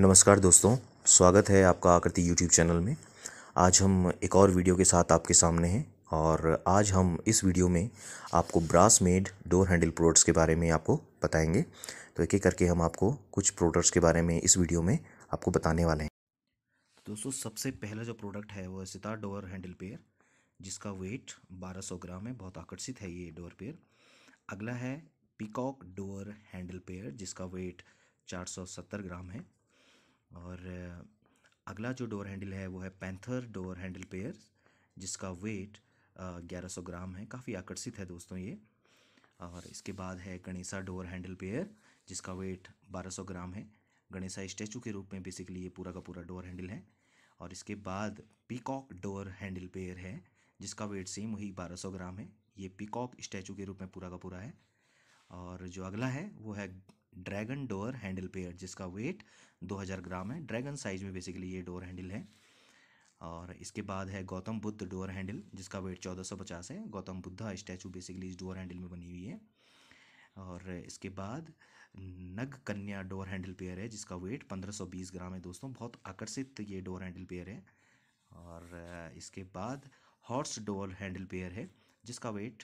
नमस्कार दोस्तों स्वागत है आपका आकृति यूट्यूब चैनल में आज हम एक और वीडियो के साथ आपके सामने हैं और आज हम इस वीडियो में आपको brass made door handle products के बारे में आपको बताएंगे तो एक एक करके हम आपको कुछ प्रोडक्ट्स के बारे में इस वीडियो में आपको बताने वाले हैं दोस्तों सबसे पहला जो प्रोडक्ट है वो है सितार डोर हैंडल पेयर जिसका वेट सौ ग्राम है बहुत आकर्षित है ये डोर पेयर अगला है पिकॉक डोर हैंडल पेयर जिसका वेट सत्तर ग्राम है और अगला जो डोर हैंडल है वो है पैंथर डोर हैंडल पेयर जिसका वेट ग्यारह सौ ग्राम है काफ़ी आकर्षित है दोस्तों ये और इसके बाद है गणेशा डोर हैंडल पेयर जिसका वेट बारह सौ ग्राम है गणेशा स्टैचू के रूप में बेसिकली ये पूरा का पूरा डोर हैंडल है और इसके बाद पीकॉक डोर हैंडल पेयर है जिसका वेट सेम वही बारह सौ ग्राम है ये पीकॉक स्टैचू के रूप में पूरा का पूरा है और जो अगला है वो है ड्रैगन डोर हैंडल पेयर जिसका वेट 2000 ग्राम है ड्रैगन साइज में बेसिकली ये डोर हैंडल है और इसके बाद है गौतम बुद्ध डोर हैंडल जिसका वेट 1450 है गौतम बुद्धा स्टैचू बेसिकली इस डोर हैंडल में बनी हुई है और इसके बाद नग कन्या डोर हैंडल पेयर है जिसका वेट 1520 ग्राम है दोस्तों बहुत आकर्षित ये डोर हैंडल पेयर है और इसके बाद हॉर्स डोर हैंडल पेयर है जिसका वेट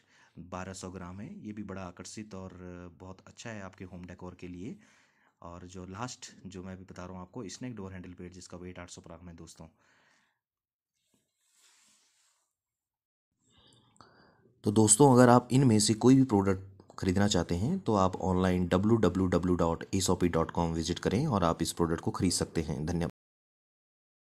बारह सौ ग्राम है ये भी बड़ा आकर्षित और बहुत अच्छा है आपके होम डेकोर के लिए और जो लास्ट जो मैं अभी बता रहा हूँ आपको स्नैक डोर हैंडल पेड जिसका वेट आठ सौ ग्राम है दोस्तों तो दोस्तों अगर आप इनमें से कोई भी प्रोडक्ट खरीदना चाहते हैं तो आप online W W W dot A shoppy com visit करें और आप इस प्रोडक्ट को खरीद सकते हैं धन्यवाद